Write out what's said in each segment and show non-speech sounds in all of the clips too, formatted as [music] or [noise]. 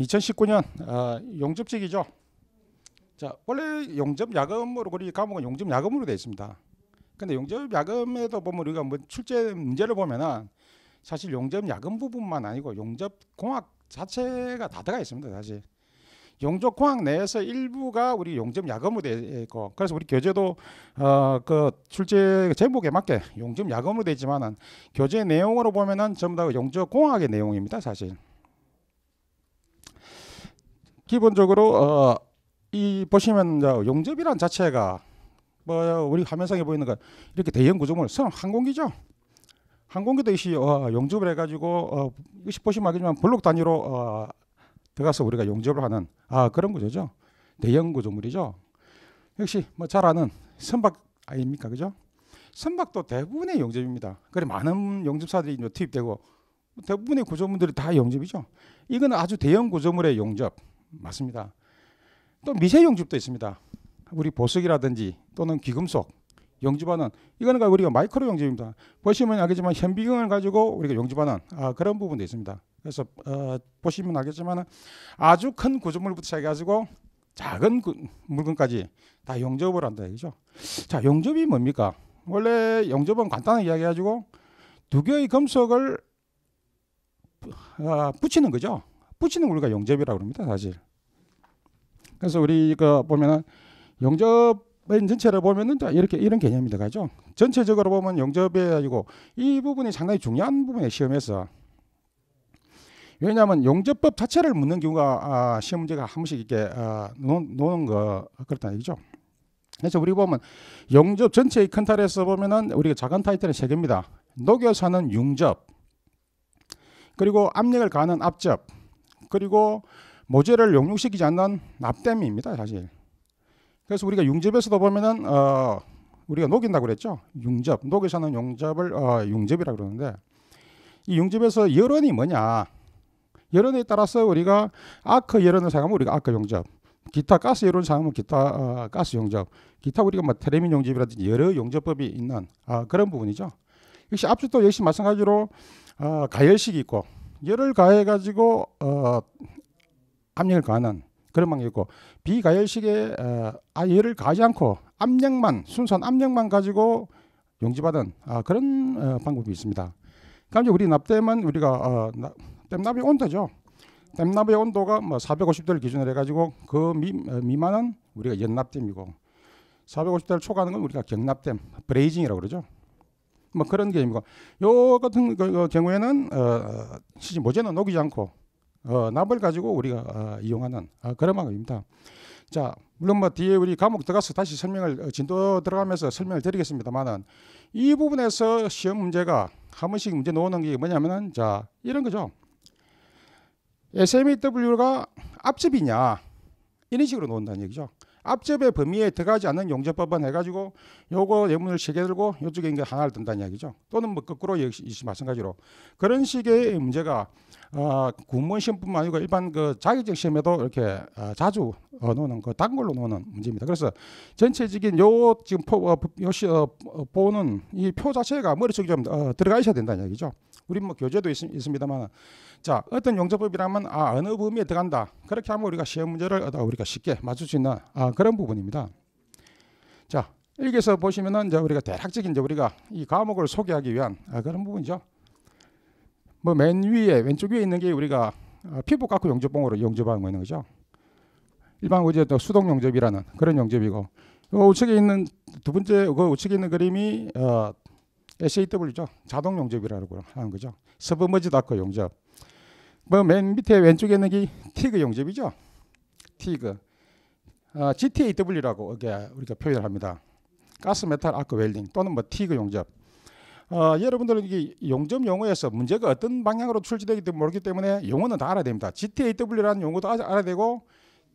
2019년 어, 용접직이죠. 자 원래 용접 야금으로 우리 과목은 용접 야금으로 되어 있습니다. 근데 용접 야금에도 보면 우리가 뭐 출제 문제를 보면은 사실 용접 야금 부분만 아니고 용접 공학 자체가 다 들어가 있습니다. 사실 용접 공학 내에서 일부가 우리 용접 야금으로 되어 있고 그래서 우리 교재도 어그 출제 제목에 맞게 용접 야금으로 되지만은 교재 내용으로 보면은 전부 다 용접 공학의 내용입니다. 사실. 기본적으로 어, 이 보시면 용접이란 자체가 뭐 우리 화면상에 보이는 건 이렇게 대형 구조물, 선 항공기죠. 항공기도 이시 어, 용접을 해가지고 어, 이시 보시면 알겠지만 블록 단위로 어, 들어가서 우리가 용접을 하는 아 그런 구조죠. 대형 구조물이죠. 역시 뭐 잘 아는 선박 아닙니까 그죠? 선박도 대부분의 용접입니다. 그래 많은 용접사들이 투입되고 대부분의 구조물들이 다 용접이죠. 이건 아주 대형 구조물의 용접. 맞습니다. 또 미세 용접도 있습니다. 우리 보석이라든지 또는 귀금속 용접하는 이거는 그 우리가 마이크로 용접입니다. 보시면 알겠지만 현미경을 가지고 우리가 용접하는 아, 그런 부분도 있습니다. 그래서 어, 보시면 알겠지만 아주 큰 구조물부터 시작해가지고 작은 그 물건까지 다 용접을 한다 이죠. 자 용접이 뭡니까? 원래 용접은 간단하게 이야기해가지고 두 개의 금속을 아, 붙이는 거죠. 붙이는 걸 우리가 용접이라고 합니다 사실. 그래서 우리가 보면은 영접의 전체를 보면은 이렇게 이런 개념이다 가죠. 전체적으로 보면 영접에 지고이 부분이 상당히 중요한 부분에 시험에서 왜냐하면 용접법 자체를 묻는 경우가 아, 시험 문제가 한 번씩 이렇게 아, 어, 노는 거 그렇다는 얘기죠. 그래서 우리 보면 용접 전체의 큰 틀에서 보면은 우리가 작은 타이틀은 세 개입니다. 녹여 서는 융접, 그리고 압력을 가하는 압접, 그리고 모죄를 용용시키지 않는 납땜입니다 사실. 그래서 우리가 융접에서도 보면은 어, 우리가 녹인다고 그랬죠. 융접, 녹여서는 용접을 어, 융접이라 그러는데 이 융접에서 여론이 뭐냐? 여론에 따라서 우리가 아크 여론을 사용하면 우리가 아크 용접, 기타 가스 여론을 사용하면 기타 어, 가스 용접, 기타 우리가 뭐 테레민 용접이라든지 여러 용접법이 있는 어, 그런 부분이죠. 역시 앞쪽도 역시 마찬가지로 어, 가열식이 있고 열을 가해 가지고 어, 압력을 가하는 그런 방법이 고 비가열식에 어, 아예 열을 가지 않고 압력만 순수한 압력만 가지고 용지받은 아, 그런 어, 방법이 있습니다. 그러니까 우리 납땜은 우리가 어, 나, 땜납의 온도죠. 땜납의 온도가 뭐 450도를 기준으로 해가지고 그 미, 어, 미만은 우리가 연납땜이고 450도를 초과하는 건 우리가 경납땜, 브레이징이라고 그러죠. 뭐 그런 개념이고 요 같은 그, 그 경우에는 어, 시지 모재는 녹이지 않고 어, 납을 가지고 우리가 어, 이용하는 어, 그런 방법입니다. 자, 물론 뭐 뒤에 우리 과목 들어가서 다시 설명을 어, 진도 들어가면서 설명을 드리겠습니다만은 이 부분에서 시험 문제가 한 번씩 문제 놓는 게 뭐냐면은 자 이런 거죠. SMEW가 앞집이냐 이런 식으로 놓는다는 얘기죠. 앞집의 범위에 들어가지 않는 용접법은 해가지고 요거 예문을 네 세개 들고 요쪽에 있는 하나를 든다는 이야기죠. 또는 뭐 거꾸로 역시 마찬가지로 그런 식의 문제가 어, 군문 시험뿐만 아니고 일반 그 자격증 시험에도 이렇게 어, 자주 어, 노는 그 단걸로 노는 문제입니다. 그래서 전체적인 요 지금 포, 어, 요 시, 어, 어 보는 이 표 자체가 머릿속에 좀 어, 들어가 있어야 된다는 얘기죠. 우리 뭐 교재도 있, 있습니다만 자 어떤 용접법이라면 아 어느 범위에 들어간다 그렇게 하면 우리가 시험 문제를 어, 우리가 쉽게 맞출 수 있는 아, 그런 부분입니다. 자 여기서 보시면은 이제 우리가 대략적인 이제 우리가 이 과목을 소개하기 위한 아, 그런 부분이죠. 뭐맨 위에 왼쪽 위에 있는 게 우리가 어, 피부 깎고 영접봉으로 영접하고 있는 거죠. 일반 우리의 수동 영접이라는 그런 영접이고 그 우측에 있는 두 번째 그 우측에 있는 그림이 어, SAW죠. 자동 용접이라고 하는 거죠. 서브머지 다크 용접. 뭐 맨 밑에 왼쪽에 있는 게 티그 용접이죠. 티그. 어, GTAW라고 우리가 표현을 합니다. 가스 메탈 아크 웰딩 또는 뭐 티그 용접. 어, 여러분들 은 이게 용접 용어에서 문제가 어떤 방향으로 출제되기 모르기 때문에 용어는 다 알아야 됩니다. GTAW라는 용어도 알아야 되고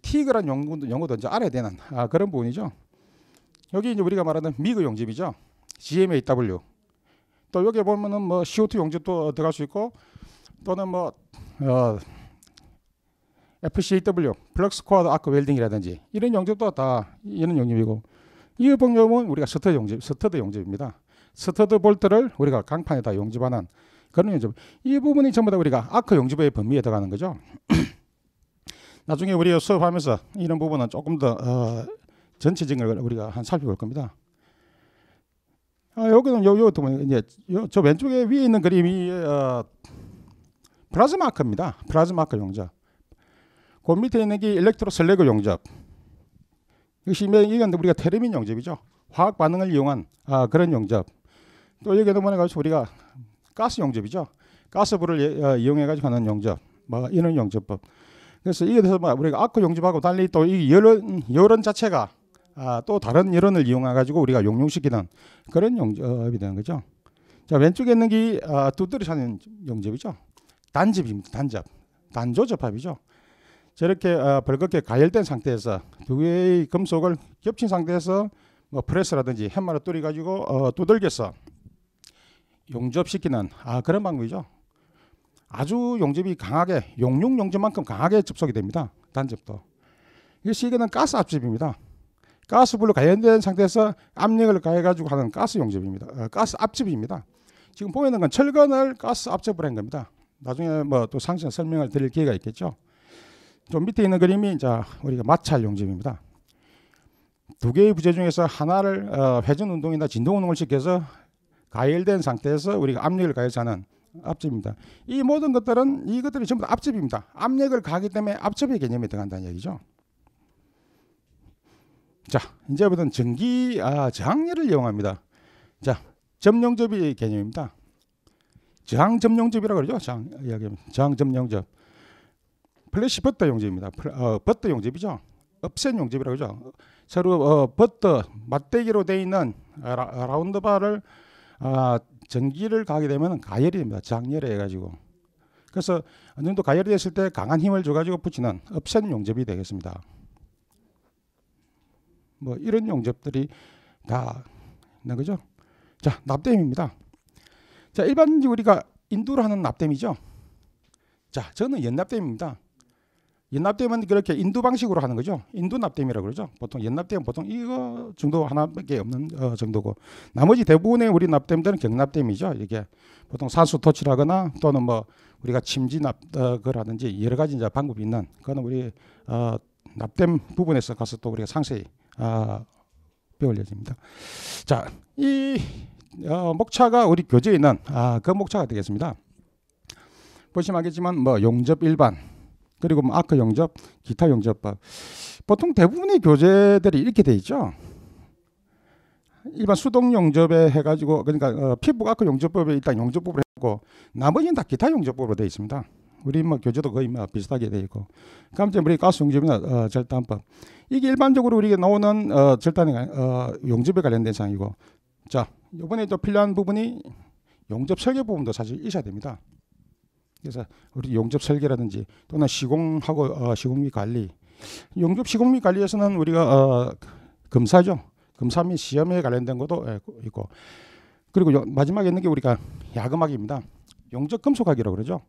TIG라는 용어도, 용어도 이제 알아야 되는 아, 그런 부분이죠. 여기 이제 우리가 말하는 미그 용접이죠. GMAW. 또 여기 보면은 뭐 CO2 용접도 들어갈 수 있고 또는 뭐 어, FCW, 플럭스 코드 아크 웰딩이라든지 이런 용접도 다 이런 용접이고 이 보면 우리가 스터드 용접, 스터드 용접입니다. 스터드 볼트를 우리가 강판에다 용접하는 그런 용접. 이 부분이 전부 다 우리가 아크 용접의 범위에 들어가는 거죠. [clears throat] 나중에 우리 수업하면서 이런 부분은 조금 더 어, 전체적인 걸 우리가 한 살펴볼 겁니다. 아, 여기는 요, 요, 이제 요, 저 왼쪽에 위에 있는 그림이 어, 플라즈마크입니다. 플라즈마크 용접. 그 밑에 있는 게 일렉트로 슬래그 용접. 이건 우리가 테르민 용접이죠. 화학 반응을 이용한 아, 그런 용접. 또 여기에 넘어가 가 우리가 가스 용접이죠. 가스불을 어, 예, 아, 이용해 가지고 하는 용접. 뭐 이런 용접법. 그래서 이게 돼서 뭐 우리가 아크 용접하고 달리 또이 여론 여론 자체가 아, 또 다른 여론을 이용해 가지고 우리가 용용시키는 그런 용접이 되는 거죠. 자 왼쪽에 있는 게 아, 두드려 차는 용접이죠. 단집입니다. 단접. 단조접합이죠. 저렇게 어, 벌겋게 가열된 상태에서 두 개의 금속을 겹친 상태에서 뭐 프레스라든지 햄마로 뚫어 가지고 어, 두들겨서 용접시키는 아 그런 방법이죠. 아주 용접이 강하게 용융 용접만큼 강하게 접속이 됩니다. 단접도. 이 시계는 가스 압집입니다. 가스불로 가열된 상태에서 압력을 가해가지고 하는 가스 용접입니다. 어, 가스 압집입니다. 지금 보이는 건 철근을 가스 압집을 한 겁니다. 나중에 뭐 또 상세한 설명을 드릴 기회가 있겠죠. 좀 밑에 있는 그림이 자 우리가 마찰 용접입니다. 두 개의 부재 중에서 하나를 어, 회전 운동이나 진동 운동을 시켜서 가열된 상태에서 우리가 압력을 가해자는 압집입니다. 이 모든 것들은 이것들이 전부 다 압집입니다. 압력을 가기 때문에 압접의 개념이 들어간다는 얘기죠. 자, 이제부터는 전기 아, 저항력을 이용합니다. 자, 점용접이 개념입니다. 저항 점용접이라고 그러죠. 저항, 저항 점용접. 플래시 버터 용접입니다. 어, 버터 용접이죠. 업셋 용접이라고 하죠. 서로 어, 버터 맞대기로 돼 있는 라, 운드 바를 어, 아, 전기를 가게 되면 가열이 됩니다. 장열에 해가지고. 그래서 어느 정도 가열이 됐을 때 강한 힘을 줘가지고 붙이는 업셋 용접이 되겠습니다. 뭐 이런 용접들이 다 있는 거죠. 자, 납땜입니다. 자, 일반 우리가 인두로 하는 납땜이죠. 자, 저는 연납댐입니다. 연납댐은 그렇게 인두 방식으로 하는 거죠. 인두 납댐이라고 그러죠. 보통 연납댐 보통 이거 정도 하나밖에 없는 어, 정도고 나머지 대부분의 우리 납댐들은 경납댐이죠. 이게 보통 산수 토치라거나 또는 뭐 우리가 침지 납거라든지 여러 가지 이제 방법이 있는 그거는 우리 어, 납댐 부분에서 가서 또 우리가 상세히 어, 아, 배울려집니다. 자, 이 어, 목차가 우리 교재에 있는 아, 그 목차가 되겠습니다. 보시면 알겠지만 뭐 용접 일반 그리고 뭐 아크 영접, 기타 영접법. 보통 대부분의 교재들이 이렇게 돼 있죠. 일반 수동 영접에 해가지고 그러니까 어, 피부 아크 영접법에 일단 영접법을 했고 나머지는 다 기타 영접법으로 돼 있습니다. 우리 뭐 교재도 거의 뭐 비슷하게 돼 있고 깜짝 우리 가스 용접이나 어, 절단법 이게 일반적으로 우리가 나오는 어, 절단에 어, 용접에 관련된 사항이고 자 이번에 또 필요한 부분이 용접 설계 부분도 사실 있어야 됩니다. 그래서 우리 용접 설계라든지 또는 시공하고 어, 시공비 관리 용접 시공비 관리에서는 우리가 어, 검사죠 검사 및 시험에 관련된 것도 예, 있고 그리고 요, 마지막에 있는 게 우리가 야금학입니다 용접 금속학이라고 그러죠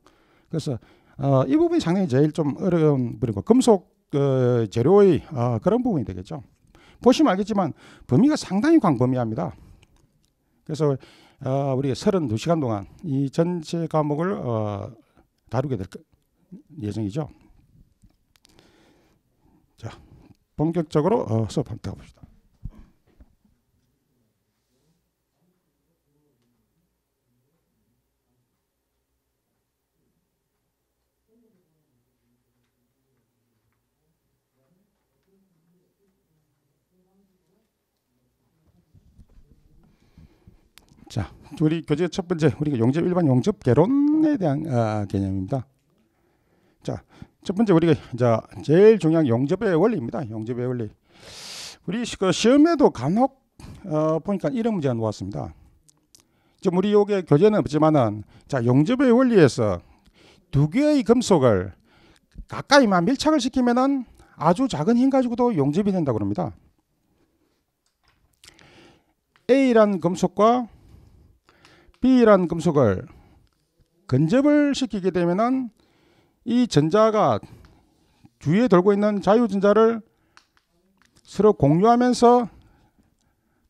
그래서 어, 이 부분이 상당히 제일 좀 어려운 부분이고 금속 어, 재료의 어, 그런 부분이 되겠죠 보시면 알겠지만 범위가 상당히 광범위합니다 그래서 어, 우리 32시간 동안 이 전체 과목을 어, 다루게 될 예정이죠. 자, 본격적으로 어, 수업 한번 봅시다. 자, 우리 교재 첫 번째 우리가 용접 일반 용접 개론에 대한 아, 개념입니다. 자, 첫 번째 우리가 자 제일 중요한 영접의 원리입니다. 영접의 원리. 우리 그 시험에도 간혹 어, 보니까 이런 문제가 나왔습니다. 지금 우리 요게 교재는 없지만은 자용접의 원리에서 두 개의 금속을 가까이만 밀착을 시키면은 아주 작은 힘 가지고도 용접이 된다고 합니다. A란 금속과 B라는 금속을 근접을 시키게 되면은 이 전자가 주위에 돌고 있는 자유전자를 서로 공유하면서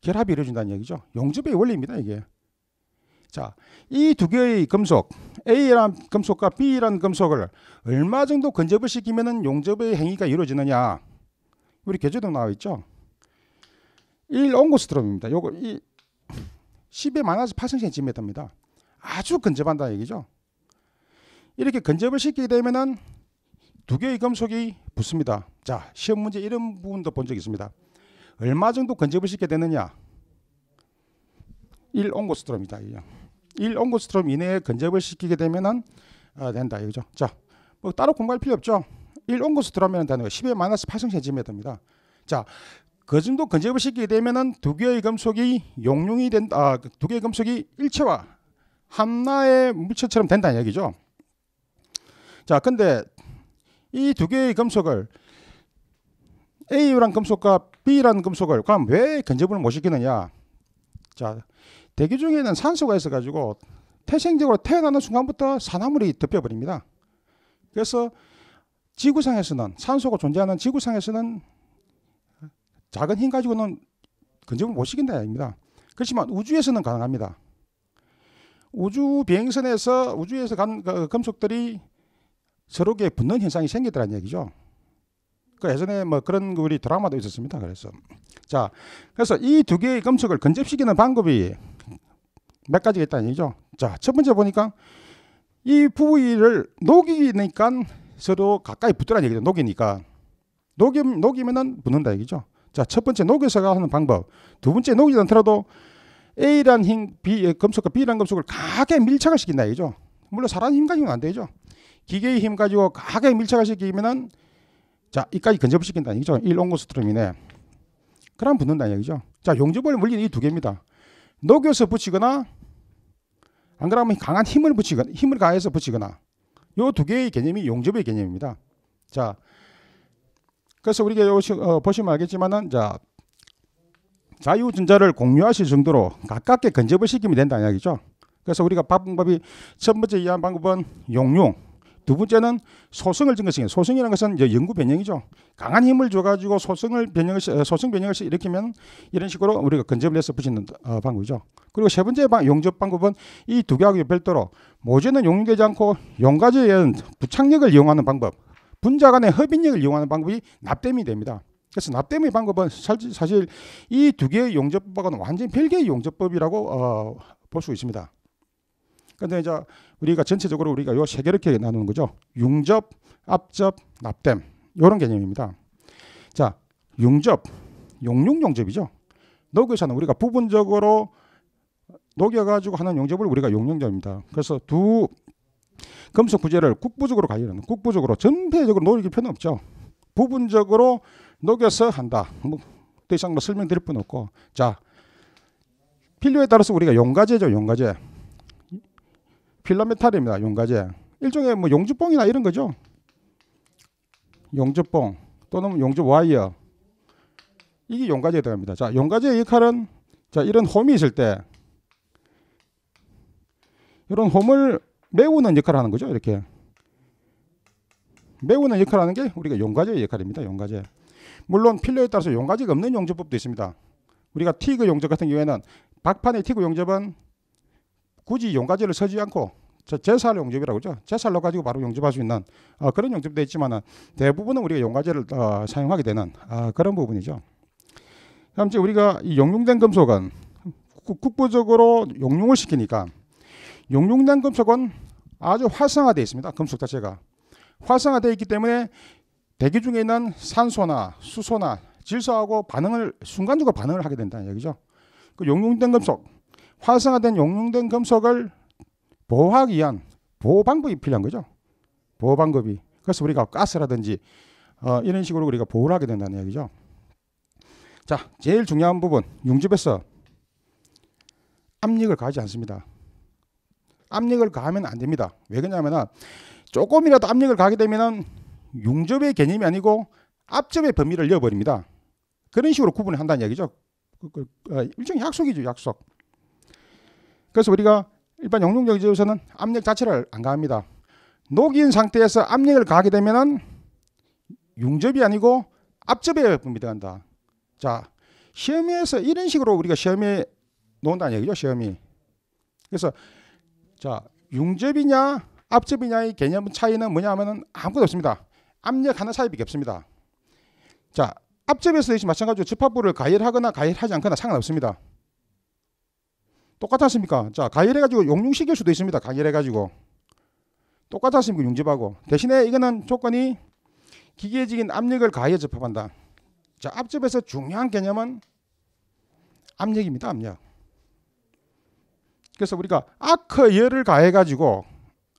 결합이 이루어진다는 얘기죠. 용접의 원리입니다, 이게. 자, 이 두 개의 금속, a 라 금속과 b 라 금속을 얼마 정도 근접을 시키면 용접의 행위가 이루어지느냐. 우리 교재도 나와 있죠. 1 옹고스트롬입니다. 요거 이 10의 마이너스 8cm입니다. 아주 근접한다 얘기죠. 이렇게 근접을 시키게 되면은 두 개의 금속이 붙습니다. 자, 시험 문제 이런 부분도 본 적이 있습니다. 얼마 정도 근접을 시게 키 되느냐? 1온고스트롬이다1온고스트롬 이내에 근접을 시키게 되면은 아, 된다 이거죠. 자, 뭐 따로 공부할 필요 없죠. 1온고스트롬이라는 단어가 10의 마이너스 8cm입니다. 자, 그정도건접을 시키게 되면은 두 개의 금속이 용융이 된다. 아, 그 두 개의 금속이 일체와 함나의 물체처럼 된다는 얘기죠. 자, 근데 이 두 개의 금속을 A라는 금속과 B라는 금속을 그럼 왜 건접을 못 시키느냐? 자, 대기 중에는 산소가 있어가지고 태생적으로 태어나는 순간부터 산화물이 덮여버립니다. 그래서 지구상에서는 산소가 존재하는 지구상에서는 작은 힘 가지고는 근접을 못 시킨다 입니다. 그렇지만 우주에서는 가능합니다. 우주 비행선에서 우주에서 간 그 금속들이 서로게 붙는 현상이 생기더라는 얘기죠. 그 예전에 뭐 그런 우리 드라마도 있었습니다. 그래서 자 그래서 이 두 개의 금속을 근접시키는 방법이 몇 가지가 있다는 얘기죠. 자첫 번째 보니까 이 부위를 녹이니까 서로 가까이 붙더라는 얘기죠. 녹이니까 녹임 녹이면은 붙는다 얘기죠. 자, 첫 번째 녹여서가 하는 방법. 두 번째 녹이지 않더라도 a 란 힘, B, 금속과 b 란 금속을 강하게 밀착을 시킨다 이죠. 물론 사람 힘 가지고는 안 되죠. 기계의 힘 가지고 강하게 밀착을 시키면은 자, 이까지 근접을 시킨다는 죠1 옹고스트롬이네. 그럼 붙는다이 얘기죠. 자, 용접을 물리는 이 두 개입니다. 녹여서 붙이거나 안 그러면 강한 힘을 붙이거나 힘을 가해서 붙이거나 요 두 개의 개념이 용접의 개념입니다. 자, 그래서 우리가 요시, 어, 보시면 알겠지만은 자 자유전자를 공유하실 정도로 가깝게 근접을 시키면 된다는 이야기죠. 그래서 우리가 방법이 첫 번째 이해한 방법은 용융, 두 번째는 소승을 증거시키는 소승이라는 것은 이제 연구 변형이죠. 강한 힘을 줘가지고 소승을 변형 어, 소승 변형을 일으키면 이런 식으로 우리가 근접을 해서 붙이는 어, 방법이죠. 그리고 세 번째 용접 방법은 이 두 개하고 별도로 모재는 용되지 않고 용가지에 부착력을 이용하는 방법 분자 간의 흡인력을 이용하는 방법이 납땜이 됩니다. 그래서 납땜의 방법은 사실 이 두 개의 용접법과는 완전히 별개의 용접법이라고 어, 볼수 있습니다. 근데 이제 우리가 전체적으로 우리가 요 세 개를 이렇게 나누는 거죠. 융접, 압접, 납땜 요런 개념입니다. 자, 융접, 용융 용접이죠. 녹여서는 우리가 부분적으로 녹여가지고 하는 용접을 우리가 용융접입니다. 그래서 두 금속 구제를 국부적으로 가리는 국부적으로 전폐적으로 녹일 필요는 없죠. 부분적으로 녹여서 한다. 뭐더 이상 뭐 설명드릴 뿐 없고 자 필요에 따라서 우리가 용가제죠 용가제 필라메탈입니다 용가제 일종의 뭐 용주뽕이나 이런 거죠 용주뽕 또는 용주 와이어 이게 용가제에 들어갑니다 자 용가제의 역할은 자 이런 홈이 있을 때 이런 홈을 메우는 역할을 하는 거죠. 이렇게. 메우는 역할을 하는 게 우리가 용가제의 역할입니다. 용가제. 물론 필요에 따라서 용가제가 없는 용접법도 있습니다. 우리가 티그 용접 같은 경우에는 박판의 티그 용접은 굳이 용가제를 쓰지 않고 제살 용접이라고 그죠 제살로 가지고 바로 용접할 수 있는 어, 그런 용접도 있지만 대부분은 우리가 용가제를 어, 사용하게 되는 어, 그런 부분이죠. 현재 우리가 이 용융된 금속은 국부적으로 용융을 시키니까 용융단 금속은 아주 활성화되어 있습니다. 금속 자체가. 활성화되어 있기 때문에 대기 중에 있는 산소나 수소나 질소하고 반응을 순간적으로 반응을 하게 된다는 얘기죠. 그 용융된 금속, 활성화된 용융된 금속을 보호하기 위한 보호 방법이 필요한 거죠. 보호 방법이. 그래서 우리가 가스라든지 어, 이런 식으로 우리가 보호를 하게 된다는 얘기죠. 자, 제일 중요한 부분, 융집에서 압력을 가지 않습니다. 압력을 가하면 안 됩니다. 왜그러냐면 조금이라도 압력을 가게 되면 용접의 개념이 아니고 압접의 범위를 잃어버립니다. 그런 식으로 구분을 한다는 얘기죠. 그, 그, 그, 아, 일종의 약속이죠, 약속. 그래서 우리가 일반 용적지에서는 압력 자체를 안 가합니다. 녹인 상태에서 압력을 가게 되면 용접이 아니고 압접의범위비된다 자, 시험에서 이런 식으로 우리가 시험에 놓는다는 얘기죠, 시험이. 그래서 자, 융접이냐 압접이냐의 개념 차이는 뭐냐면은 아무것도 없습니다. 압력 하나 차이밖에 없습니다. 자, 앞접에서 역시 마찬가지로 접합부를 가열하거나 가열하지 않거나 상관없습니다. 똑같지 않습니까? 자, 가열해가지고 용융시킬 수도 있습니다. 가열해가지고. 똑같지 않습니까? 융접하고. 대신에 이거는 조건이 기계적인 압력을 가해 접합한다. 자, 앞접에서 중요한 개념은 압력입니다. 압력. 그래서 우리가 아크 열을 가해 가지고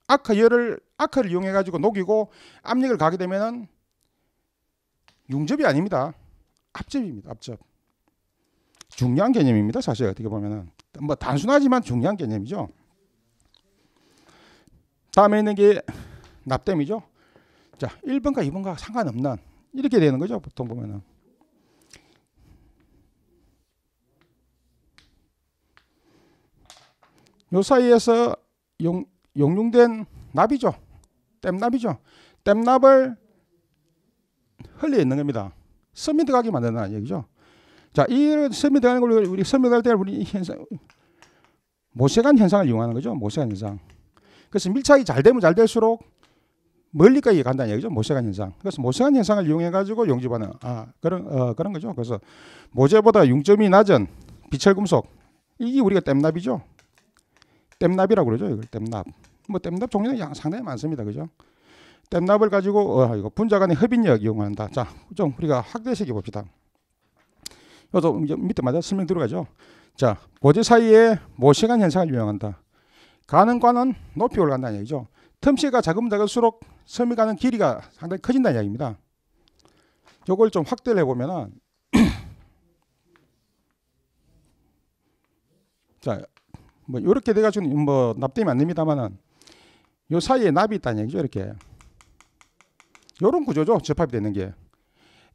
아크 열을 아크를 이용해 가지고 녹이고 압력을 가게 되면은 융접이 아닙니다. 압접입니다. 압접. 중요한 개념입니다. 사실 어떻게 보면은 뭐 단순하지만 중요한 개념이죠. 다음에 있는 게 납땜이죠. 자, 1번과 2번과 상관없는 이렇게 되는 거죠. 보통 보면은 요 사이에서 용, 용된 납이죠. 땜납이죠. 땜납을 흘려 있는 겁니다. 섬이 들어가게 만든다는 얘기죠. 자, 이 섬이 들어가는 걸 우리 섬이 들어갈 때 우리 현상, 모세관 현상을 이용하는 거죠. 모세관 현상. 그래서 밀착이 잘 되면 잘 될수록 멀리까지 간다는 얘기죠. 모세관 현상. 그래서 모세관 현상을 이용해 가지고 용접하는 아, 그런 어, 그런 거죠. 그래서 모재보다 용점이 낮은 비철 금속 이게 우리가 땜납이죠. 땜납이라고 그러죠. 이걸 땜납. 뭐 땜납 종류는 양, 상당히 많습니다. 그죠? 땜납을 가지고 어, 아, 이거 분자 간의 흡인력 이용한다. 자, 좀 우리가 확대시켜 봅시다. 요도 밑에 맞아 설명 들어가죠. 자, 고지 사이에 모시간 현상을 유형한다. 가는과는 높이 올라간다는 얘기죠. 틈새가 작으면 작을수록 섬이 가는 길이가 상당히 커진다는 이야기입니다. 요걸 좀 확대를 해보면은 [clears throat] 자뭐 이렇게 돼가지고 뭐 납땜이 안 됩니다만은 요 사이에 납이 있다는 얘기죠 이렇게 요런 구조죠 접합이 되는 게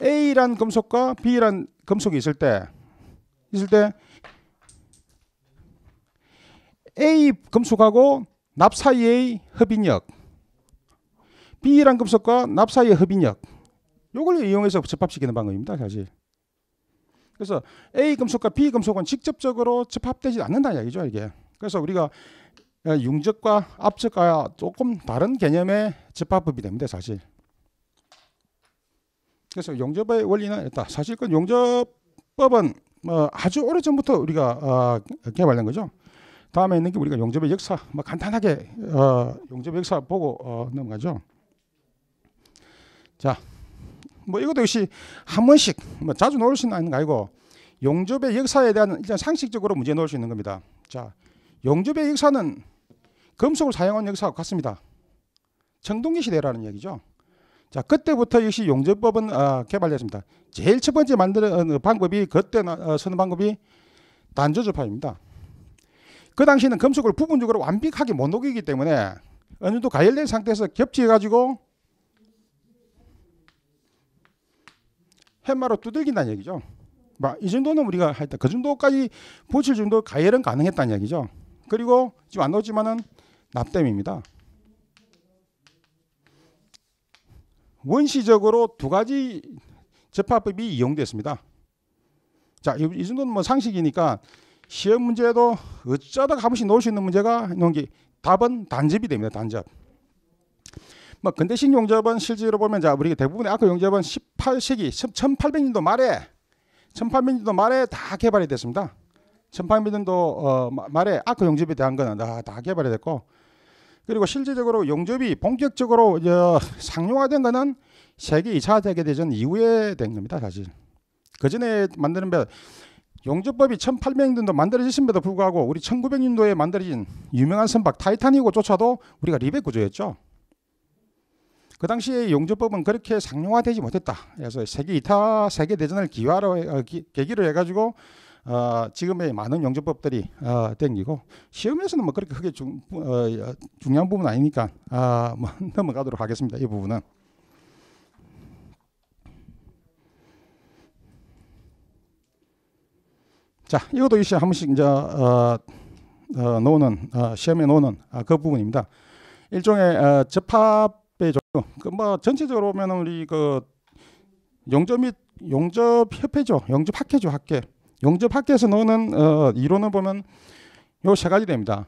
A란 금속과 B란 금속이 있을 때 있을 때 A 금속하고 납 사이의 흡인력 B란 금속과 납 사이의 흡인력 요걸 이용해서 접합시키는 방법입니다 사실 그래서 A 금속과 B 금속은 직접적으로 접합되지 않는다는 이야기죠 이게 그래서 우리가 예, 융적과 압적과 조금 다른 개념의 집합법이 됩니다. 사실. 그래서 용접의 원리는 일단 사실 그 용접법은 뭐 아주 오래 전부터 우리가 어, 개발된 거죠. 다음에 있는 게 우리가 용접의 역사, 뭐 간단하게 어, 용접의 역사 보고 어, 넘어가죠. 자, 뭐 이것도 역시 한 번씩 뭐 자주 넣을 수 있는 거 아니고 용접의 역사에 대한 일단 상식적으로 문제 넣을 수 있는 겁니다. 자, 용접의 역사는 금속을 사용한 역사와 같습니다. 청동기 시대라는 얘기죠. 자, 그때부터 역시 용접법은 어, 아, 개발됐습니다. 제일 첫 번째 만드는 어, 그 방법이 그때 어, 쓰는 방법이 단조조파입니다. 그 당시에는 금속을 부분적으로 완벽하게 못 녹이기 때문에 어느 정도 가열된 상태에서 겹치해가지고 햇마로 두들긴다는 얘기죠. 막 이 정도는 우리가 하여튼 그 정도까지 보칠 정도 가열은 가능했다는 얘기죠. 그리고 지금 안 나오지만은 납땜입니다. 원시적으로 두 가지 접합법이 이용됐습니다. 자, 이, 이 정도는 뭐 상식이니까 시험 문제도 어쩌다 한 번씩 넣을 수 있는 문제가 있는 게 답은 단접이 됩니다. 단접. 뭐 근대식 용접은 실제로 보면 자, 우리 대부분의 아크 용접은 18세기 1800년도 말에 1800년도 말에 다 개발이 됐습니다. 전파비든도 어, 말에 아크 용접에 대한 거는 다, 다 개발이 됐고 그리고 실질적으로 용접이 본격적으로 어, 상용화된 거는 세계 2차 대계대전 이후에 된 겁니다 사실 그 전에 만드는 배 용접법이 1800년도 만들어졌음에도 불구하고 우리 1900년도에 만들어진 유명한 선박 타이타닉호조차도 우리가 리백 구조였죠. 그 당시에 용접법은 그렇게 상용화되지 못했다. 그래서 세계 2차 세계 대전을 기화로 어, 계기로 해가지고 어, 지금의 많은 영접법들이 어, 땡기고 시험에서는 뭐 그렇게 크게 중, 어, 어 중요한 부분 아니니까 아, 뭐 [laughs] 넘어가도록 하겠습니다. 이 부분은. 자, 이것도 이제 한 번씩 이제 어, 어, 놓는 어, 시험에 놓는 아, 그 부분입니다. 일종의 어, 접합의 종류. 그뭐 전체적으로 보면 우리 그 용접 및 용접 협회죠, 용접 학회죠, 학회. 용접학계에서 노는 어, 이론을 보면 요 세 가지 됩니다.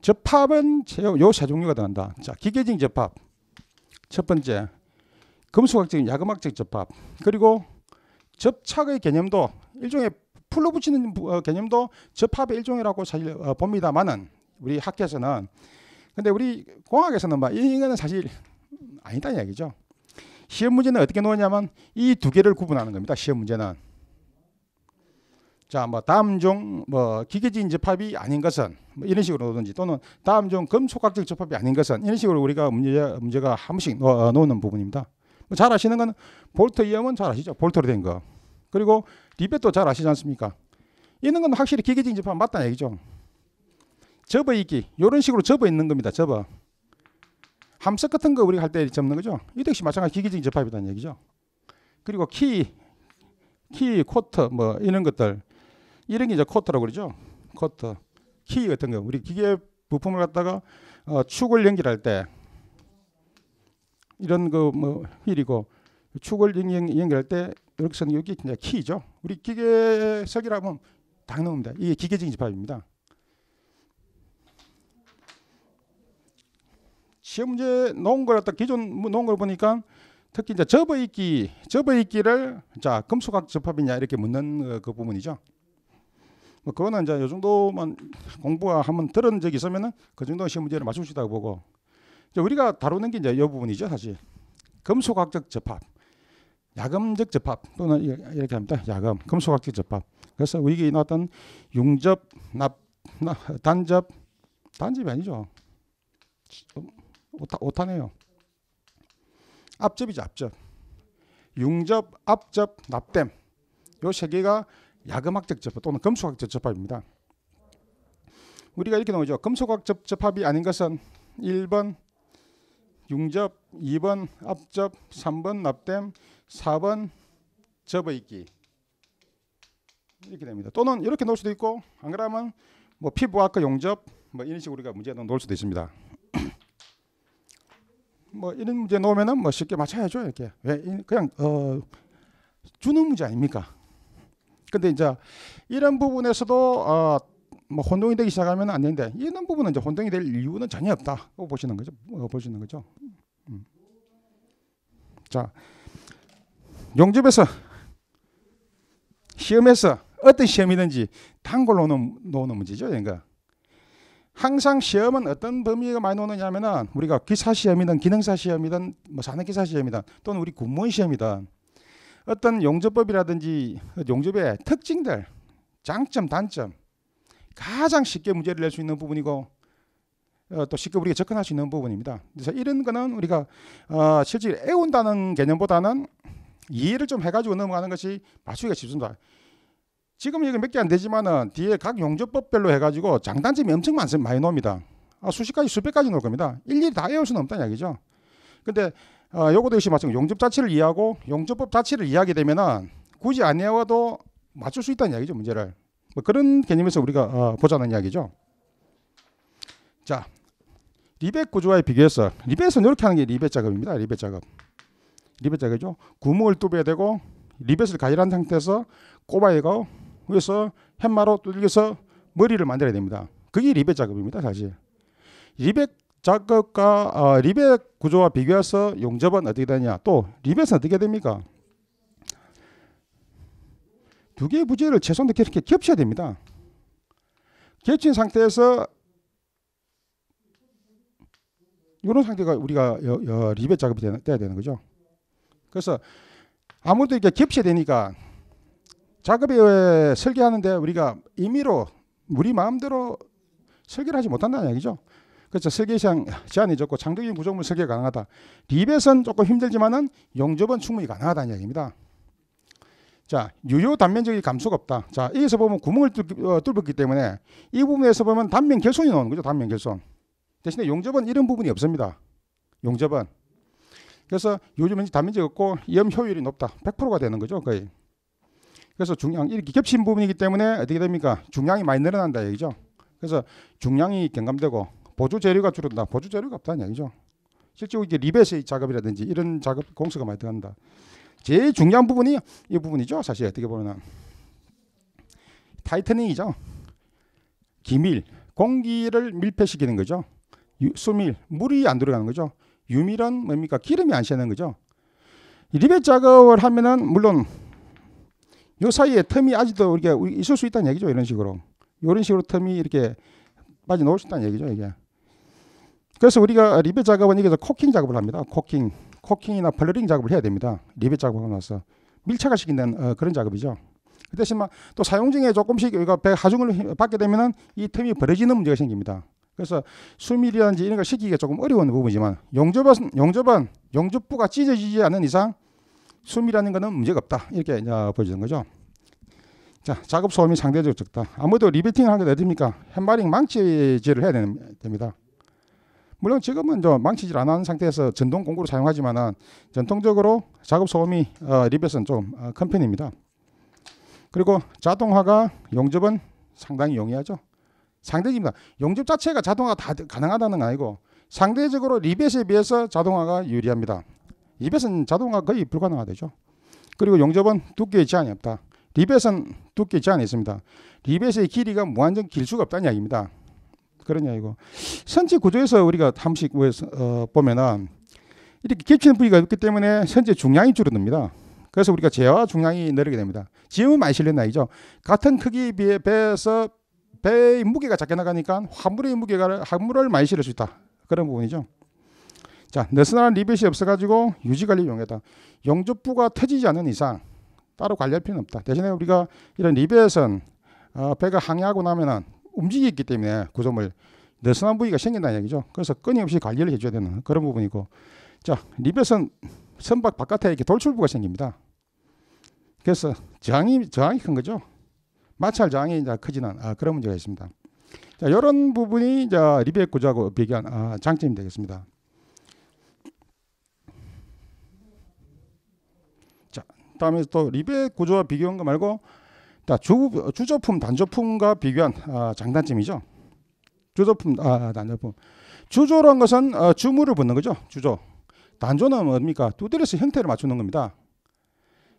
접합은 요세 종류가 된다. 자, 기계적인 접합. 첫 번째, 금수학적인 야금학적 접합. 그리고 접착의 개념도 일종의 풀로 붙이는 어, 개념도 접합의 일종이라고 사실 어, 봅니다만은 우리 학계에서는 근데 우리 공학에서는 막 이거는 사실 아니다 이야기죠. 시험 문제는 어떻게 놓냐면이 두 개를 구분하는 겁니다. 시험 문제는 자, 뭐 다음 중뭐 기계적인 접합이 아닌 것은 뭐 이런 식으로든지 놓 또는 다음 중금속각적 접합이 아닌 것은 이런 식으로 우리가 문제 문제가 한 번씩 놓, 어, 는 부분입니다. 뭐잘 아시는 건 볼트 이형은 잘 아시죠? 볼트로 된 거. 그리고 리벳도 잘 아시지 않습니까? 이런 건 확실히 기계적인 접합 맞다는 얘기죠. 접어 있기 이런 식으로 접어 있는 겁니다. 접어. 함석 같은 거 우리가 할 때 접는 거죠. 이 역시 마찬가지 기계적인 접합이라는 얘기죠. 그리고 키, 키, 코트 뭐 이런 것들 이런 게 이제 쿼터라고 그러죠. 쿼터키 같은 거. 우리 기계 부품을 갖다가 어, 축을 연결할 때 이런 그뭐 휠이고 축을 연결할 때 이렇게 쓰는 여기 그냥 키죠. 우리 기계 석이라면당연옵니다 이게 기계적인 집합입니다. 시험 문제 놓은 걸 갖다 기존 뭐 놓은 걸 보니까 특히 이제 접어있기, 접어있기를 자 금속학 접합이냐 이렇게 묻는 어, 그 부분이죠. 뭐 그거는 이제 요 정도만 공부가 한번 들은 적이 있으면은 그 정도 시험 문제를 맞출 수 있다고 보고 이제 우리가 다루는 게 이제 이 부분이죠 사실 금속학적 접합 야금적 접합 또는 이렇게 합니다 야금 금속학적 접합 그래서 이게 나왔던 융접 납, 단접 단집이 아니죠 오타, 오타네요 앞접이죠 앞접 융접 앞접 납땜 요 세 개가 야금학적 접합 또는 금속학적 접합입니다. 우리가 이렇게 나오죠. 금속학적 접합이 아닌 것은 1번 융접, 2번 압접, 3번 납땜, 4번 접어있기 이렇게 됩니다. 또는 이렇게 넣을 수도 있고 안 그러면 뭐 피부학과 용접 뭐 이런 식으로 우리가 문제 넣을 수도 있습니다. [clears throat] 뭐 이런 문제 넣으면은 뭐 쉽게 맞춰야죠 이렇게 왜 그냥 어 주는 문제 아닙니까? 근데 이제 이런 부분에서도 어, 뭐 혼동이 되기 시작하면 안 되는데 이런 부분은 이제 혼동이 될 이유는 전혀 없다. 보시는 거죠. 뭐 보시는 거죠. 음. 자, 용접에서 시험에서 어떤 시험이든지 단골로 놓는 문제죠. 그러니까 항상 시험은 어떤 범위가 많이 오느냐면은 우리가 기사 시험이든 기능사 시험이든 뭐 산업기사 시험이든 또는 우리 군무원 시험이든 어떤 용접법이라든지 용접의 특징들, 장점, 단점 가장 쉽게 문제를 낼 수 있는 부분이고 어, 또 쉽게 우리가 접근할 수 있는 부분입니다. 그래서 이런 거는 우리가 어, 실제 애운다는 개념보다는 이해를 좀 해가지고 넘어가는 것이 맞추기가 쉽습니다. 지금 이거 몇개 안 되지만은 뒤에 각 용접법별로 해가지고 장단점이 엄청 많습니다. 많이 놉니다 아, 수십 가지, 수백 가지 놓을 겁니다. 일일이 다 외울 수는 없다는 이야기죠. 근데 어, 요것도 역시 마찬가지 용접 자체를 이해하고 용접법 자체를 이해하게 되면은 굳이 안 해와도 맞출 수 있다는 이야기죠 문제를 뭐 그런 개념에서 우리가 어, 보자는 이야기죠 자 리벳 구조와 비교해서 리벳은 이렇게 하는 게 리벳 작업입니다 리벳 작업 리벳 작업이죠 구멍을 뚫어야 되고 리벳을 가열한 상태에서 꼽아야 되고 그래서 햄마로 뚫려서 머리를 만들어야 됩니다 그게 리벳 작업입니다 사실 리벳 작업과 어, 리벳 구조와 비교해서 용접은 어떻게 되냐? 또 리벳은 어떻게 됩니까? 두 개의 부재를 최소한 이렇게 겹쳐야 됩니다. 겹친 상태에서 이런 상태가 우리가 여, 여, 리벳 작업이 되 돼야 되는 거죠. 그래서 아무래도 이렇게 겹쳐야 되니까 작업에 의해 설계하는데 우리가 임의로 우리 마음대로 설계를 하지 못한다는 얘기죠. 그렇죠. 설계시장 제한이 적고 장기적인 구조물 설계가 가능하다. 리벳은 조금 힘들지만은 용접은 충분히 가능하다는 이기입니다 자, 유효 단면적인 감소가 없다. 자, 여기서 보면 구멍을 뚫, 어, 었기 때문에 이 부분에서 보면 단면 결손이 나오는 거죠. 단면 결손. 대신에 용접은 이런 부분이 없습니다. 용접은. 그래서 요즘은 단면적 없고 염 효율이 높다. 100%가 되는 거죠. 거의. 그래서 중량 이렇게 겹친 부분이기 때문에 어떻게 됩니까? 중량이 많이 늘어난다 얘기죠. 그래서 중량이 경감되고 보조 재료가 줄었다. 보조 재료가 없다는 얘기죠. 실제로 이게 리벳의 작업이라든지 이런 작업 공수가 많이 들어간다. 제일 중요한 부분이 이 부분이죠. 사실 어떻게 보면 타이트닝이죠. 기밀, 공기를 밀폐시키는 거죠. 유, 수밀, 물이 안 들어가는 거죠. 유밀은 뭡니까? 기름이 안 새는 거죠. 리벳 작업을 하면은 물론 요 사이에 틈이 아직도 이렇게 있을 수 있다는 얘기죠. 이런 식으로. 이런 식으로 틈이 이렇게 빠져나올 수 있다는 얘기죠. 이게. 그래서 우리가 리베 작업은 여기서 코킹 작업을 합니다. 코킹, 코킹이나 플러링 작업을 해야 됩니다. 리베 작업하고 나서 밀착을 시킨다는 어, 그런 작업이죠. 그 대신 만또 사용 중에 조금씩 우리가 배 하중을 받게 되면은 이 틈이 벌어지는 문제가 생깁니다. 그래서 수밀이라든지 이런 걸 시키기가 조금 어려운 부분이지만 용접은 용접은 용접부가 찢어지지 않는 이상 수밀이라는 것은 문제가 없다 이렇게 보여주는 거죠. 자 작업 소음이 상대적으로 적다. 아무래도 리베팅을 하게 되니까 햄바링 망치질을 해야 됩니다. 물론 지금은 저 망치질 안한 상태에서 전동 공구를 사용하지만은 전통적으로 작업 소음이 어, 리벳은 좀큰 어, 편입니다. 그리고 자동화가 용접은 상당히 용이하죠. 상대입니다. 용접 자체가 자동화가 다 가능하다는 건 아니고 상대적으로 리벳에 비해서 자동화가 유리합니다. 리벳은 자동화 거의 불가능하죠 그리고 용접은 두께의 제한이 없다. 리벳은 두께 제한이 있습니다. 리벳의 길이가 무한정 길 수가 없다는 이야기입니다. 그러냐 이거. 선체 구조에서 우리가 한번씩 어, 보면은 이렇게 겹치는 부위가 있기 때문에 선체 중량이 줄어듭니다. 그래서 우리가 제와 중량이 내리게 됩니다. 지음은 많이 실린 나이죠. 같은 크기에 비해 배에서 배의 무게가 작게 나가니까 화물의 무게가 화물을 많이 실을 수 있다. 그런 부분이죠. 자, 느슨한 리벳이 없어가지고 유지관리 용이다. 용접부가 터지지 않는 이상 따로 관리할 필요는 없다. 대신에 우리가 이런 리벳은 어, 배가 항해하고 나면은 움직이기 때문에 구조물 느슨한 부위가 생긴다는 얘기죠. 그래서 끊임없이 관리를 해줘야 되는 그런 부분이고 자 리벳은 선박 바깥에 이렇게 돌출부가 생깁니다. 그래서 저항이 저항이 큰 거죠. 마찰 저항이 이제 크지는 아, 그런 문제가 있습니다. 자 이런 부분이 이제 리벳 구조하고 비교한 아, 장점이 되겠습니다. 자 다음에 또 리벳 구조와 비교한 거 말고 자, 주, 주조품, 단조품과 비교한 아, 장단점이죠. 주조품, 아, 단조품. 주조란 것은 어, 주물을 붙는 거죠. 주조. 단조는 뭡니까? 두드려서 형태를 맞추는 겁니다.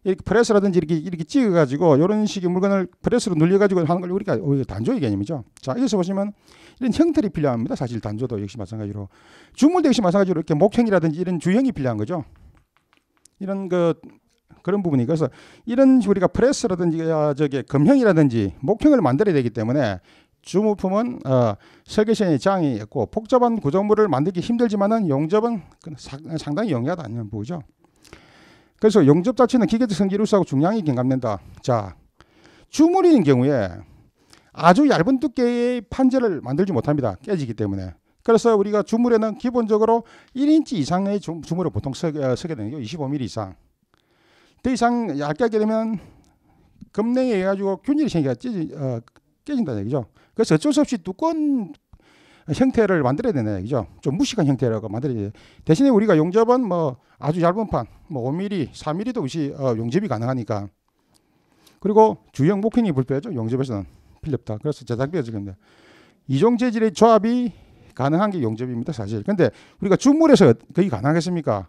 이렇게 프레스라든지 이렇게 이렇게 찍어가지고 이런 식의 물건을 프레스로 눌려가지고 하는 걸 우리가 단조의 개념이죠. 자 여기서 보시면 이런 형태를 필요합니다. 사실 단조도 역시 마찬가지로 주물도 역시 마찬가지로 이렇게 목형이라든지 이런 주형이 필요한 거죠. 이런 그 그런 부분이 그래서 이런 우리가 프레스라든지 아, 저기 금형이라든지 목형을 만들어야 되기 때문에 주무품은 어, 설계시의 장이 있고 복잡한 구조물을 만들기 힘들지만은 용접은 그 상당히 영리하다는보이죠 그래서 용접 자체는 기계적 성기로서하고 중량이 경감된다. 자, 주물인 경우에 아주 얇은 두께의 판재를 만들지 못합니다. 깨지기 때문에. 그래서 우리가 주물에는 기본적으로 1인치 이상의 주물을 보통 쓰게 어, 되는 거 25mm 이상. 더 이상 얇게 하게 되면 급냉이 해가지고 균일이 생겨지 어, 깨진다는 얘기죠. 그래서 어쩔 수 없이 두꺼운 형태를 만들어야 되는 얘기죠. 좀 무식한 형태라고 만들어야 돼. 대신에 우리가 용접은 뭐 아주 얇은 판, 뭐 5mm, 4mm도 없이 어, 용접이 가능하니까. 그리고 주형 목킹이 불편하죠. 용접에서는 필요 없다. 그래서 제작비가 지금입 이종 재질의 조합이 가능한 게 용접입니다, 사실. 근데 우리가 주물에서 거의 가능하겠습니까?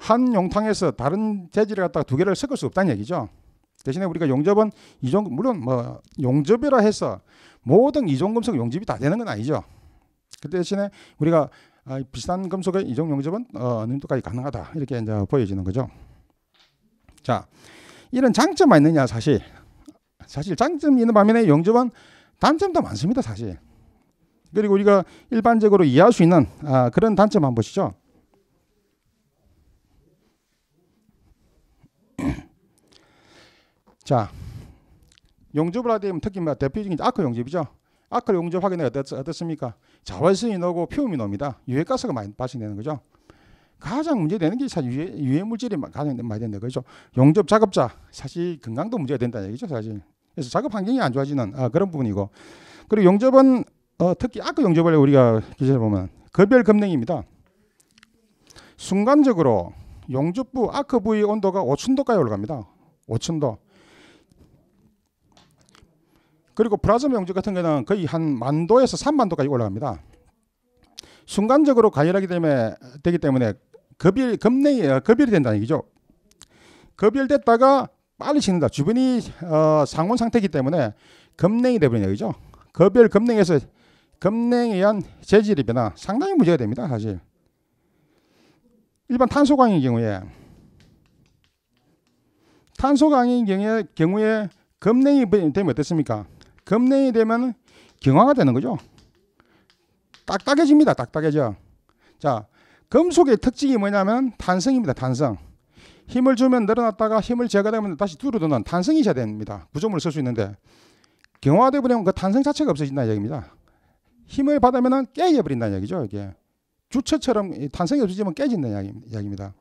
한 용탕에서 다른 재질을 갖다가 두 개를 섞을 수 없다는 얘기죠. 대신에 우리가 용접은 이종 물론 뭐 용접이라 해서 모든 이종 금속 용접이 다 되는 건 아니죠. 그 대신에 우리가 아, 비슷한 금속의 이종 용접은 어느 정도까지 가능하다 이렇게 이제 보여지는 거죠. 자, 이런 장점만 있느냐 사실 사실 장점이 있는 반면에 용접은 단점도 많습니다 사실. 그리고 우리가 일반적으로 이해할 수 있는 아, 그런 단점 한번 보시죠. 자, 용접을 하다 보면 특히 뭐 대표적인 아크 용접이죠. 아크 용접확인내 어떻, 어떻습니까? 자활성이 나오고 피움이 나옵니다. 유해가스가 많이 발생되는 거죠. 가장 문제되는 게 사실 유해, 유해 물질이 가장 많이 된다 그죠. 용접 작업자 사실 건강도 문제가 된다는 얘기죠 사실. 그래서 작업 환경이 안 좋아지는 아, 그런 부분이고 그리고 용접은 어, 특히 아크 용접을 우리가 기사를 보면 급별 급냉입니다. 순간적으로 용접부 아크 부위 온도가 5천도까지 올라갑니다. 5천도. 그리고 브라질 명지 같은 경우는 거의 한 만도에서 3만도까지 올라갑니다. 순간적으로 가열하기 때문에 되기 때문에 급일 급냉 어, 급열이 된다는 얘기죠. 급열됐다가 빨리 식는다. 주변이 어, 상온 상태이기 때문에 급냉이 되버린 얘기죠. 급열 급냉에서 급냉에 의한 재질이 변화 상당히 문제가 됩니다. 사실 일반 탄소강의 경우에 탄소강의 경우에 급냉이 되면 어떻습니까? 금냉이 되면 경화가 되는 거죠. 딱딱해집니다. 딱딱해져. 자, 금속의 특징이 뭐냐면 탄성입니다. 탄성. 힘을 주면 늘어났다가 힘을 제거되면 다시 줄어드는 탄성이 셔야 됩니다. 구조물을 쓸 수 있는데 경화되고 되면 그 탄성 자체가 없어진다는 얘기입니다. 힘을 받으면 깨져버린다는 얘기죠. 이게 주체처럼 탄성이 없어지면 깨진다는 이야기입니다.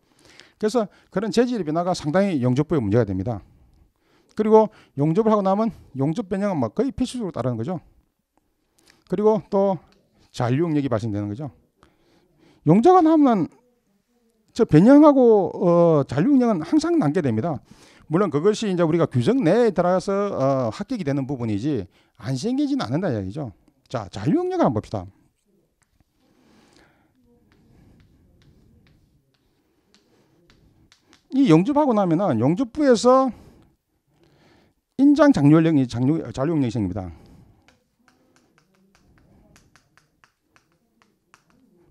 그래서 그런 재질의 변화가 상당히 영적부에 문제가 됩니다. 그리고 용접을 하고 나면 용접 변형은 막 거의 필수적으로 따르는 거죠. 그리고 또잔류용력이 발생되는 거죠. 용접가 하면저 변형하고 어, 잔류응력은 항상 남게 됩니다. 물론 그것이 이제 우리가 규정 내에 들어가서 어, 합격이 되는 부분이지 안 생기지는 않는다 이야기죠. 자, 잔류응력 한번 봅시다. 이 용접하고 나면은 용접부에서 인장 장류연령이 장류 잔류연령이 생깁니다.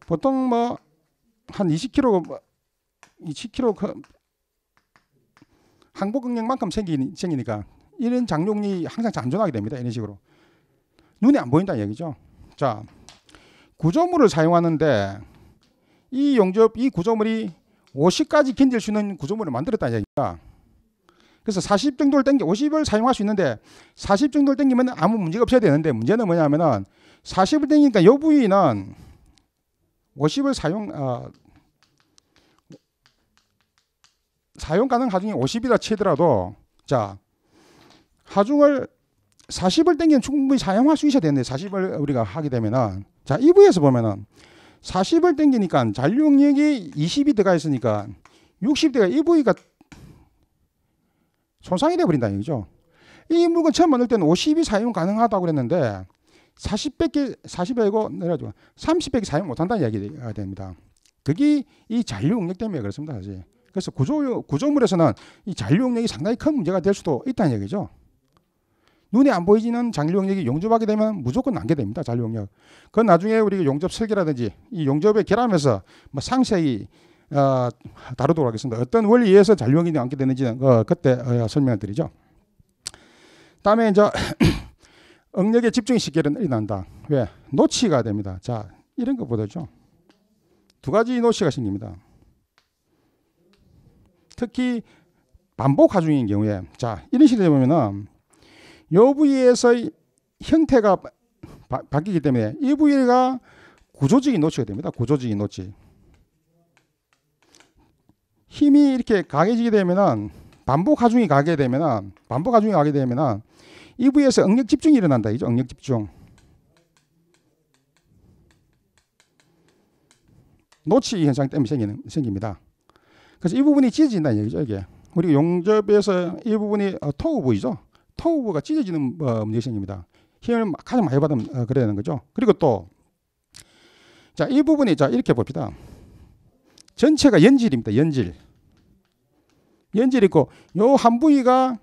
보통 뭐 한 20kg 20kg 그 항복응력만큼 생기, 생기니까 이런 장룡이 항상 잔존하게 됩니다. 이런 식으로 눈에 안 보인다는 얘기죠. 자 구조물을 사용하는데 이 용접 이 구조물이 50까지 견딜 수 있는 구조물을 만들었다는 얘기입니다. 그래서 40 정도를 땡겨 50을 사용할 수 있는데 40 정도를 땡기면 아무 문제가 없어야 되는데 문제는 뭐냐면은 40을 땡기니까 요 부위는 50을 사용 어, 사용 가능 하중이 50이라 치더라도 자 하중을 40을 땡기면 충분히 사용할 수 있어야 되는데 40을 우리가 하게 되면은 자 이부위에서 보면은 40을 땡기니까 잔류력이 용 20이 들어가 있으니까 60대가 이 부위가 손상이 돼버린다는 얘기죠. 이 물건 처음 만들 때는 50이 사용 가능하다고 그랬는데 40밖에 40배고 내려 30밖에 사용 못한다는 이야기가 됩니다. 그게 이 잔류 응력 때문에 그렇습니다, 사실. 그래서 구조 구조물에서는 이 잔류 응력이 상당히 큰 문제가 될 수도 있다는 얘기죠. 눈에 안 보이지는 잔류 용역이 용접하게 되면 무조건 남게 됩니다. 잔류 용역. 그건 나중에 우리 용접 설계라든지 이 용접에 결합해서 뭐 상세히 어, 다루도록 하겠습니다. 어떤 원리에서 잔류형이 남게 되는지는 어, 그때 어, 설명을 드리죠. 다음에 이제 응력에 집중이 쉽게 일어난다. 왜? 노치가 됩니다. 자, 이런 것보죠두 가지 노치가 생깁니다. 특히 반복 하중인 경우에 자 이런 식으로 보면요부위에서 형태가 바, 뀌기 때문에 이 부위가 구조적인 노치가 됩니다. 구조적인 노치. 힘이 이렇게 강해지게 되면은 반복 하중이 가게 되면은 반복 하중이 가게 되면은 이 부위에서 응력 집중이 일어난다 이죠 응력 집중 노치 현상 때문에 생기는 생깁니다. 그래서 이 부분이 찢어진다는 얘기죠 이게 우리 용접에서 이 부분이 어, 토우 부위죠 토우 부가 찢어지는 어, 문제 생깁니다. 힘을 가장 많이 받으면 어, 그래야 되는 거죠. 그리고 또 자 이 부분이 자 이렇게 봅시다. 전체가 연질입니다. 연질. 연질 있고 요 한 부위가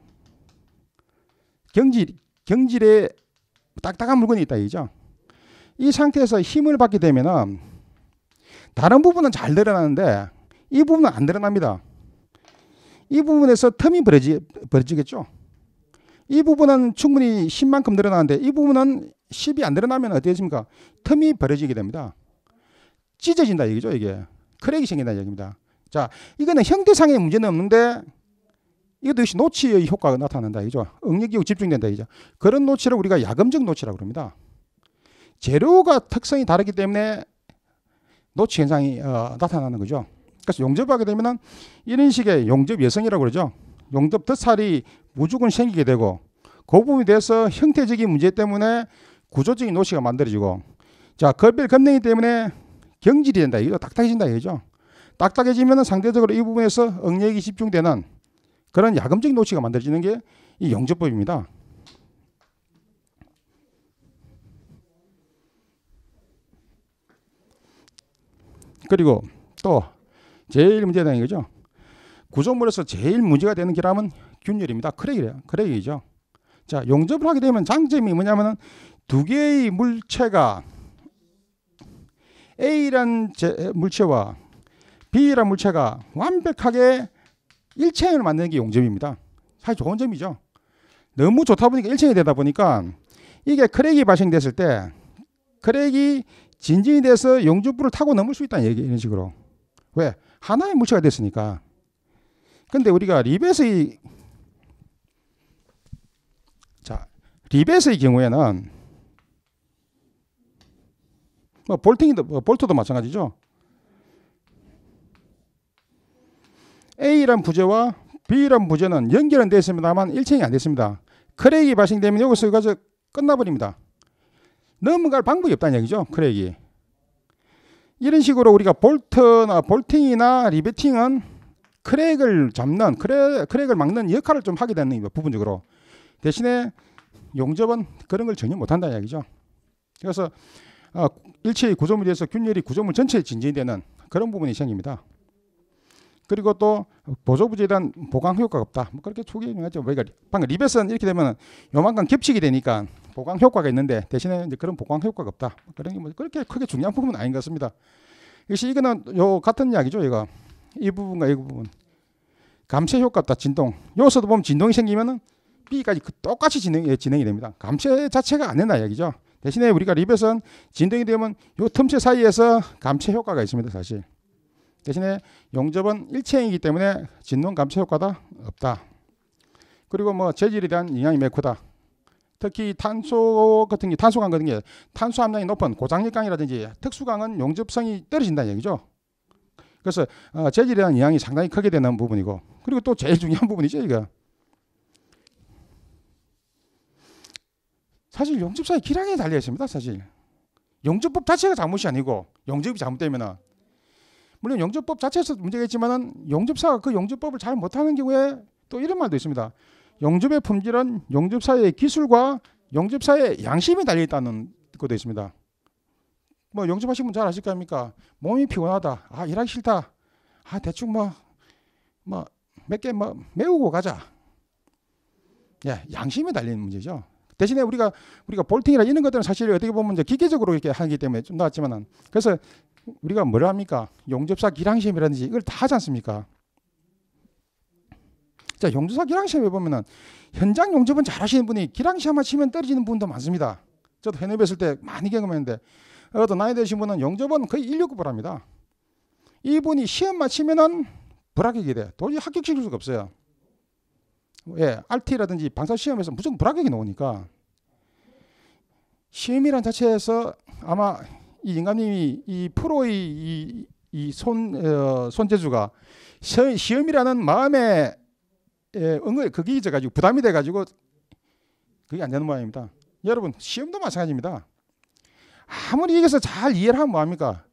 경질 경질에 딱딱한 물건이 있다 이죠. 이 상태에서 힘을 받게 되면은 다른 부분은 잘 늘어나는데 이 부분은 안 늘어납니다. 이 부분에서 틈이 벌어지, 벌어지겠죠. 이 부분은 충분히 10만큼 늘어나는데 이 부분은 10이 안 늘어나면 어떻게 됩니까? 틈이 벌어지게 됩니다. 찢어진다 이거죠, 이게. 크랙이 생긴다는 얘기입니다. 자, 이거는 형태상의 문제는 없는데 이것도 역시 노치의 효과가 나타난다 이죠. 응력이 집중된다 이죠. 그런 노치를 우리가 야금적 노치라고 그럽니다. 재료가 특성이 다르기 때문에 노치 현상이 어, 나타나는 거죠. 그래서 용접하게 되면은 이런 식의 용접 여성이라고 그러죠. 용접 덧살이 무조건 생기게 되고 그 부분에 대해서 형태적인 문제 때문에 구조적인 노시가 만들어지고 자, 급별 검냉이 때문에 경질이 된다 이거 딱딱해진다 이거죠. 딱딱해지면 상대적으로 이 부분에서 억력이 집중되는 그런 야금적 인 노치가 만들어지는 게이 영접법입니다. 그리고 또 제일 문제되는 거죠. 구조물에서 제일 문제가 되는 결함은 균열입니다. 크랙이래요. 크랙이죠. 자, 용접을 하게 되면 장점이 뭐냐면은 두 개의 물체가 A란 물체와 B란 물체가 완벽하게 일체형을 만드는 게 용접입니다. 사실 좋은 점이죠. 너무 좋다 보니까 일체형이 되다 보니까 이게 크랙이 발생됐을 때 크랙이 진진이 돼서 용접부를 타고 넘을 수 있다는 얘기 이런 식으로 왜 하나의 물체가 됐으니까 근데 우리가 리벳의 자 리벳의 경우에는 뭐 볼팅이도 뭐 볼트도 마찬가지죠. A란 부재와 B란 부재는 연결은 되어 있습니다만 일체이안 됐습니다. 크랙이 발생되면 여기서 가지 끝나버립니다. 넘어갈 방법이 없다는 얘기죠. 크랙이. 이런 식으로 우리가 볼트나 볼팅이나 리베팅은 크랙을 잡는 크랙, 크랙을 막는 역할을 좀 하게 되는 겁니다. 부분적으로. 대신에 용접은 그런 걸 전혀 못한다는 얘기죠. 그래서 아, 일체의 구조물에 대해서 균열이 구조물 전체에 진진되는 그런 부분이 생깁니다. 그리고 또 보조부지에 대한 보강 효과가 없다. 뭐 그렇게 초기하죠. 그러니까 방금 리벳은 이렇게 되면 요만큼 겹치게 되니까 보강 효과가 있는데 대신에 이제 그런 보강 효과가 없다. 뭐 그런 게뭐 그렇게 크게 중요한 부분은 아닌 것 같습니다. 역시 이거는 요 같은 이야기죠. 이거 이 부분과 이 부분 감쇄 효과 없다. 진동. 여서도 보면 진동이 생기면은 B까지 그 똑같이 진행 진행이 됩니다. 감쇄 자체가 안 된다 이야기죠. 대신에 우리가 립에선 진동이 되면 이 틈새 사이에서 감체 효과가 있습니다. 사실. 대신에 용접은 일체형이기 때문에 진동 감체 효과가 없다. 그리고 뭐 재질에 대한 영향이 매우 크다. 특히 탄소 같은 게 탄소강 같은 게 탄소 함량이 높은 고장립강이라든지 특수강은 용접성이 떨어진다는 얘기죠. 그래서 어, 재질에 대한 영향이 상당히 크게 되는 부분이고 그리고 또 제일 중요한 부분이죠 이거 사실 영접사의 기량에 달려 있습니다. 사실 영접법 자체가 잘못이 아니고 영접이 잘못되면은 물론 영접법 자체에서 문제가 있지만은 영접사가 그 영접법을 잘 못하는 경우에 또 이런 말도 있습니다. 영접의 품질은 영접사의 기술과 영접사의 양심이 달려 있다는 것도 있습니다. 뭐 영접하신 분 잘 아실 거아닙니까 몸이 피곤하다. 아 일하기 싫다. 아 대충 뭐뭐몇개뭐 뭐, 뭐, 메우고 가자. 예, 양심에 달리는 문제죠. 대신에 우리가 우리가 볼팅이나 이런 것들은 사실 어떻게 보면 이제 기계적으로 이렇게 하기 때문에 좀 낫지만은 그래서 우리가 뭘 합니까? 용접사 기량 시험이라든지 이걸 다 하지 않습니까? 자, 용접사 기량 시험에 보면은 현장 용접은 잘 하시는 분이 기량 시험만 치면 떨어지는 분도 많습니다. 저도 현업했을 때 많이 경험했는데 어떤 나이 되신 분은 용접은 거의 169을 합니다. 이분이 시험마 치면은 불합격이 돼. 도저히 합격시킬 수가 없어요. 뭐, 예, RT라든지 방사 시험에서 무조건 불합격이 나오니까 시험이란 자체에서 아마 이인간님이이 프로의 이, 이 손, 어, 손재주가 시험이라는 마음에 예, 응을 그게 잊어가지고 부담이 돼가지고 그게 안 되는 모양입니다. 여러분 시험도 마찬가지입니다. 아무리 이겨서 잘 이해를 하면 뭐합니까?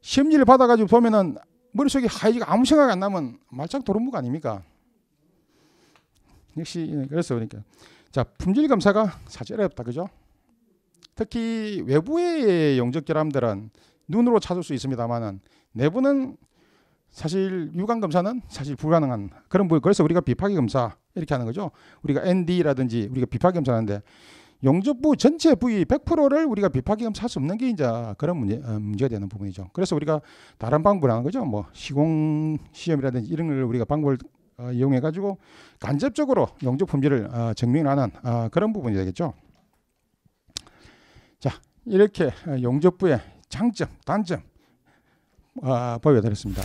시험지를 받아가지고 보면은 머릿속에 하이지가 아무 생각 안 나면 말짱 도루묵 아닙니까? 역시 예, 그래서 그러니까 자 품질 검사가 사실 어렵다 그죠? 특히 외부의 용접 결함들은 눈으로 찾을 수 있습니다만은 내부는 사실 유관 검사는 사실 불가능한 그런 부분 그래서 우리가 비파기 검사 이렇게 하는 거죠. 우리가 ND라든지 우리가 비파기 검사하는데 용접부 전체 부위 100%를 우리가 비파기 검사할 수 없는 게 이제 그런 문제 어, 문제가 되는 부분이죠. 그래서 우리가 다른 방법을 하는 거죠. 뭐 시공 시험이라든지 이런 걸 우리가 방법을 어, 이용해 가지고 간접적으로 영적 품질을 어, 증명하는 어, 그런 부분이 되겠죠. 자 이렇게 용접부의 장점, 단점 보여드렸습니다.